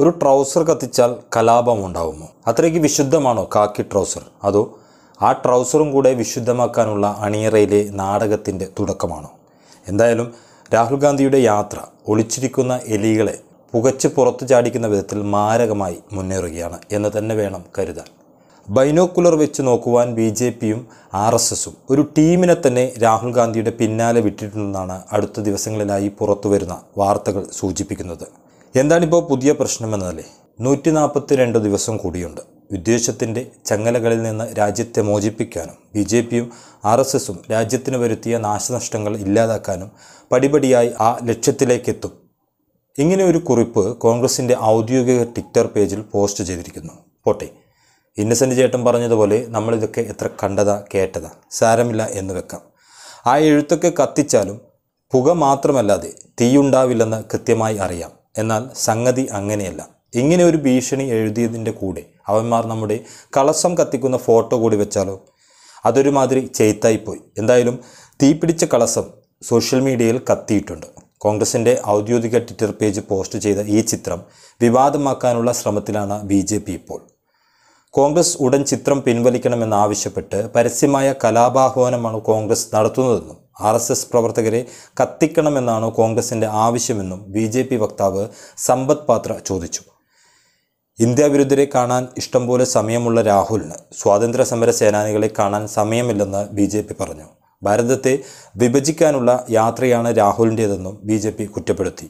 ഒരു ട്രൗസർ കത്തിച്ചാൽ കലാപം ഉണ്ടാവുമോ അത്രയ്ക്ക് വിശുദ്ധമാണോ കാക്കി ട്രൗസർ അതോ ആ ട്രൗസറും കൂടെ വിശുദ്ധമാക്കാനുള്ള അണിയറയിലെ നാടകത്തിൻ്റെ തുടക്കമാണോ എന്തായാലും രാഹുൽ ഗാന്ധിയുടെ യാത്ര ഒളിച്ചിരിക്കുന്ന എലികളെ പുകച്ച് പുറത്തു ചാടിക്കുന്ന വിധത്തിൽ മാരകമായി മുന്നേറുകയാണ് എന്ന് തന്നെ വേണം കരുതാൻ ബൈനോക്കുലർ വെച്ച് നോക്കുവാൻ ബി ജെ പിയും ആർ എസ് എസും ഒരു ടീമിനെ തന്നെ രാഹുൽ ഗാന്ധിയുടെ പിന്നാലെ വിട്ടിട്ടുണ്ടെന്നാണ് അടുത്ത ദിവസങ്ങളിലായി പുറത്തുവരുന്ന വാർത്തകൾ സൂചിപ്പിക്കുന്നത് എന്താണിപ്പോൾ പുതിയ പ്രശ്നമെന്നല്ലേ നൂറ്റി നാൽപ്പത്തി രണ്ട് ദിവസം കൂടിയുണ്ട് വിദ്വേഷത്തിൻ്റെ ചങ്ങലകളിൽ നിന്ന് രാജ്യത്തെ മോചിപ്പിക്കാനും ബി ജെ പിയും ആർ എസ് എസും രാജ്യത്തിന് വരുത്തിയ നാശനഷ്ടങ്ങൾ ഇല്ലാതാക്കാനും പടിപടിയായി ആ ലക്ഷ്യത്തിലേക്കെത്തും ഇങ്ങനെ ഒരു കുറിപ്പ് കോൺഗ്രസിൻ്റെ ഔദ്യോഗിക ട്വിറ്റർ പേജിൽ പോസ്റ്റ് ചെയ്തിരിക്കുന്നു പോട്ടെ ഇന്നസെൻ്റ് ചേട്ടൻ പറഞ്ഞതുപോലെ നമ്മളിതൊക്കെ എത്ര കണ്ടതാ കേട്ടതാ സാരമില്ല എന്ന് വെക്കാം ആ എഴുത്തൊക്കെ കത്തിച്ചാലും പുക മാത്രമല്ലാതെ തീയുണ്ടാവില്ലെന്ന് കൃത്യമായി അറിയാം എന്നാൽ സംഗതി അങ്ങനെയല്ല ഇങ്ങനെ ഒരു ഭീഷണി എഴുതിയതിൻ്റെ കൂടെ അവന്മാർ നമ്മുടെ കളസം കത്തിക്കുന്ന ഫോട്ടോ കൂടി വെച്ചാലോ അതൊരുമാതിരി ചേത്തായിപ്പോയി എന്തായാലും തീപിടിച്ച കളസം സോഷ്യൽ മീഡിയയിൽ കത്തിയിട്ടുണ്ട് കോൺഗ്രസിൻ്റെ ഔദ്യോഗിക ട്വിറ്റർ പേജ് പോസ്റ്റ് ചെയ്ത ഈ ചിത്രം വിവാദമാക്കാനുള്ള ശ്രമത്തിലാണ് ബി ജെ പി ഇപ്പോൾ കോൺഗ്രസ് ഉടൻ ചിത്രം പിൻവലിക്കണമെന്നാവശ്യപ്പെട്ട് പരസ്യമായ കലാപാഹ്വാനമാണ് കോൺഗ്രസ് നടത്തുന്നതെന്നും ആർ എസ് എസ് പ്രവർത്തകരെ കത്തിക്കണമെന്നാണോ കോൺഗ്രസിൻ്റെ ആവശ്യമെന്നും ബി ജെ പി വക്താവ് സമ്പത് പാത്ര ചോദിച്ചു വിരുദ്ധരെ കാണാൻ ഇഷ്ടംപോലെ സമയമുള്ള രാഹുലിന് സ്വാതന്ത്ര്യ സമര സേനാനികളെ കാണാൻ സമയമില്ലെന്ന് ബി ജെ പി പറഞ്ഞു ഭാരതത്തെ വിഭജിക്കാനുള്ള യാത്രയാണ് രാഹുലിൻ്റേതെന്നും ബി ജെ പി കുറ്റപ്പെടുത്തി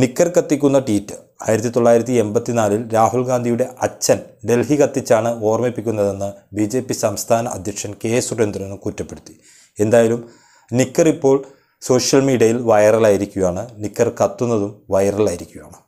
നിക്കർ കത്തിക്കുന്ന ട്വീറ്റ് ആയിരത്തി തൊള്ളായിരത്തി എൺപത്തിനാലിൽ രാഹുൽ ഗാന്ധിയുടെ അച്ഛൻ ഡൽഹി കത്തിച്ചാണ് ഓർമ്മിപ്പിക്കുന്നതെന്ന് ബി ജെ പി സംസ്ഥാന അധ്യക്ഷൻ കെ സുരേന്ദ്രനും കുറ്റപ്പെടുത്തി എന്തായാലും നിക്കർ ഇപ്പോൾ സോഷ്യൽ മീഡിയയിൽ വൈറലായിരിക്കുകയാണ് നിക്കർ കത്തുന്നതും വൈറലായിരിക്കുകയാണ്